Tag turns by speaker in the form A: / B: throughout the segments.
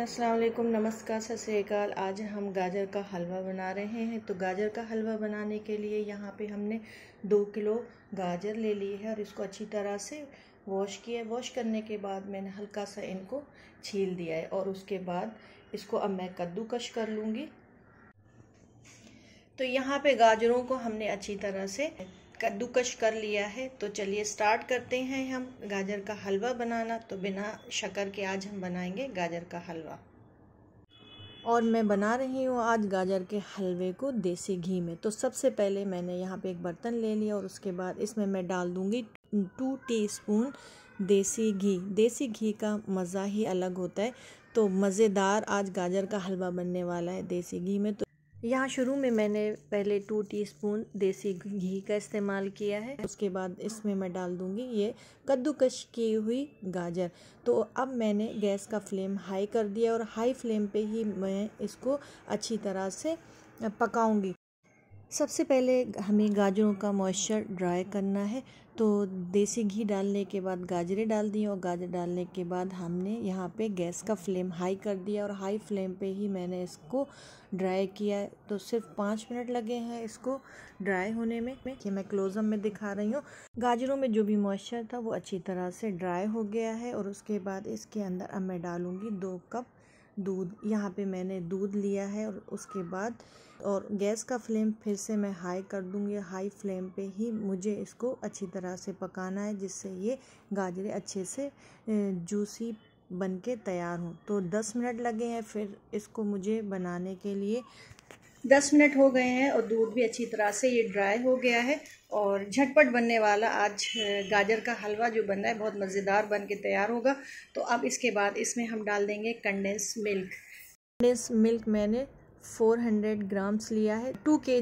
A: असलकुम नमस्कार सत श्रीकाल आज हम गाजर का हलवा बना रहे हैं तो गाजर का हलवा बनाने के लिए यहाँ पे हमने दो किलो गाजर ले ली है और इसको अच्छी तरह से वॉश किया वॉश करने के बाद मैंने हल्का सा इनको छील दिया है और उसके बाद इसको अब मैं कद्दूकश कर लूँगी तो यहाँ पे गाजरों को हमने अच्छी तरह से कद्दूकश कर लिया है तो चलिए स्टार्ट करते हैं हम गाजर का हलवा बनाना तो बिना शक्कर के आज हम बनाएंगे गाजर का हलवा और मैं बना रही हूँ आज गाजर के हलवे को देसी घी में तो सबसे पहले मैंने यहाँ पे एक बर्तन ले लिया और उसके बाद इसमें मैं डाल दूँगी टू टीस्पून देसी घी देसी घी का मज़ा ही अलग होता है तो मज़ेदार आज गाजर का हलवा बनने वाला है देसी घी में तो यहाँ शुरू में मैंने पहले टू टीस्पून देसी घी का इस्तेमाल किया है उसके बाद इसमें मैं डाल दूँगी ये कद्दूकश की हुई गाजर तो अब मैंने गैस का फ्लेम हाई कर दिया और हाई फ्लेम पे ही मैं इसको अच्छी तरह से पकाऊंगी सबसे पहले हमें गाजरों का मॉइस्चर ड्राई करना है तो देसी घी डालने के बाद गाजरें डाल दी और गाजर डालने के बाद हमने यहाँ पे गैस का फ्लेम हाई कर दिया और हाई फ्लेम पे ही मैंने इसको ड्राई किया तो सिर्फ पाँच मिनट लगे हैं इसको ड्राई होने में कि मैं क्लोजअप में दिखा रही हूँ गाजरों में जो भी मॉइस्चर था वो अच्छी तरह से ड्राई हो गया है और उसके बाद इसके अंदर अब मैं डालूँगी दो कप दूध यहाँ पे मैंने दूध लिया है और उसके बाद और गैस का फ्लेम फिर से मैं हाई कर दूँगी हाई फ्लेम पे ही मुझे इसको अच्छी तरह से पकाना है जिससे ये गाजरें अच्छे से जूसी बन के तैयार हों तो 10 मिनट लगे हैं फिर इसको मुझे बनाने के लिए दस मिनट हो गए हैं और दूध भी अच्छी तरह से ये ड्राई हो गया है और झटपट बनने वाला आज गाजर का हलवा जो बन रहा है बहुत मज़ेदार बन के तैयार होगा तो अब इसके बाद इसमें हम डाल देंगे कंडेंस मिल्क कंडेंस मिल्क मैंने 400 ग्राम्स लिया है 2 के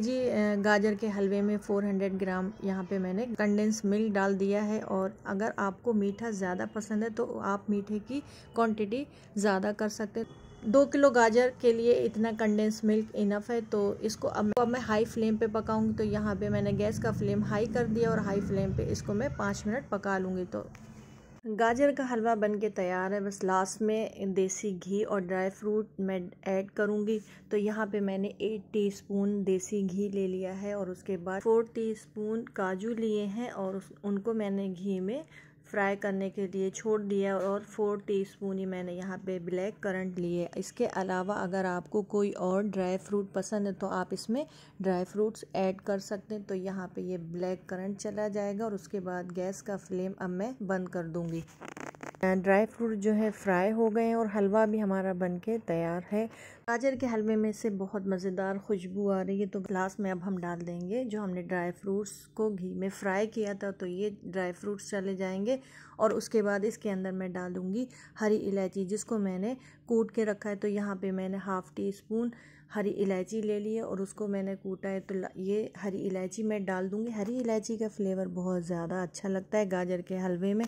A: गाजर के हलवे में 400 ग्राम यहाँ पे मैंने कंडेंस मिल्क डाल दिया है और अगर आपको मीठा ज़्यादा पसंद है तो आप मीठे की क्वांटिटी ज़्यादा कर सकते हैं दो किलो गाजर के लिए इतना कंडेंस मिल्क इनफ है तो इसको अब अब मैं हाई फ्लेम पे पकाऊंगी तो यहाँ पे मैंने गैस का फ्लेम हाई कर दिया और हाई फ्लेम पे इसको मैं पाँच मिनट पका लूँगी तो गाजर का हलवा बन के तैयार है बस लास्ट में देसी घी और ड्राई फ्रूट मैं ऐड करूँगी तो यहाँ पे मैंने एट टीस्पून देसी घी ले लिया है और उसके बाद फोर टीस्पून काजू लिए हैं और उनको मैंने घी में फ्राई करने के लिए छोड़ दिया और फोर टीस्पून ही मैंने यहाँ पे ब्लैक करंट लिए इसके अलावा अगर आपको कोई और ड्राई फ्रूट पसंद है तो आप इसमें ड्राई फ्रूट्स ऐड कर सकते हैं तो यहाँ पे ये ब्लैक करंट चला जाएगा और उसके बाद गैस का फ्लेम अब मैं बंद कर दूँगी ड्राई फ्रूट जो है फ्राई हो गए हैं और हलवा भी हमारा बन के तैयार है गाजर के हलवे में से बहुत मज़ेदार खुशबू आ रही है तो ग्लास में अब हम डाल देंगे जो हमने ड्राई फ्रूट्स को घी में फ्राई किया था तो ये ड्राई फ्रूट्स चले जाएंगे और उसके बाद इसके अंदर मैं डालूंगी हरी इलायची जिसको मैंने कूट के रखा है तो यहाँ पर मैंने हाफ़ टी स्पून हरी इलायची ले ली है और उसको मैंने कूटा है तो ये हरी इलायची मैं डाल दूँगी हरी इलायची का फ्लेवर बहुत ज़्यादा अच्छा लगता है गाजर के हलवे में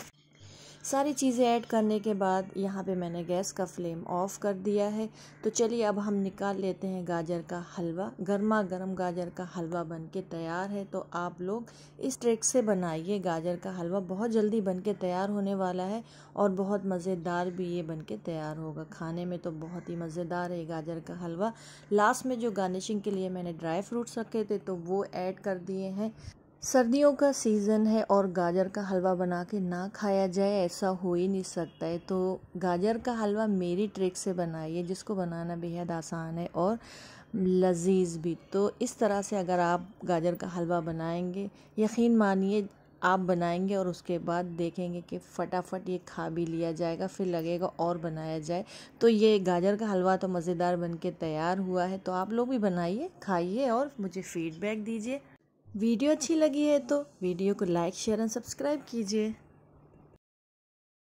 A: सारी चीज़ें ऐड करने के बाद यहाँ पे मैंने गैस का फ्लेम ऑफ़ कर दिया है तो चलिए अब हम निकाल लेते हैं गाजर का हलवा गर्मा गर्म गाजर का हलवा बन के तैयार है तो आप लोग इस ट्रिक से बनाइए गाजर का हलवा बहुत जल्दी बन के तैयार होने वाला है और बहुत मज़ेदार भी ये बन के तैयार होगा खाने में तो बहुत ही मज़ेदार है गाजर का हलवा लास्ट में जो गार्निशिंग के लिए मैंने ड्राई फ्रूट्स रखे थे तो वो ऐड कर दिए हैं सर्दियों का सीज़न है और गाजर का हलवा बना के ना खाया जाए ऐसा हो ही नहीं सकता है तो गाजर का हलवा मेरी ट्रिक से बनाइए जिसको बनाना बेहद आसान है और लजीज भी तो इस तरह से अगर आप गाजर का हलवा बनाएंगे यकीन मानिए आप बनाएंगे और उसके बाद देखेंगे कि फटाफट ये खा भी लिया जाएगा फिर लगेगा और बनाया जाए तो ये गाजर का हलवा तो मज़ेदार बन के तैयार हुआ है तो आप लोग भी बनाइए खाइए और मुझे फ़ीडबैक दीजिए वीडियो अच्छी लगी है तो वीडियो को लाइक शेयर एंड सब्सक्राइब कीजिए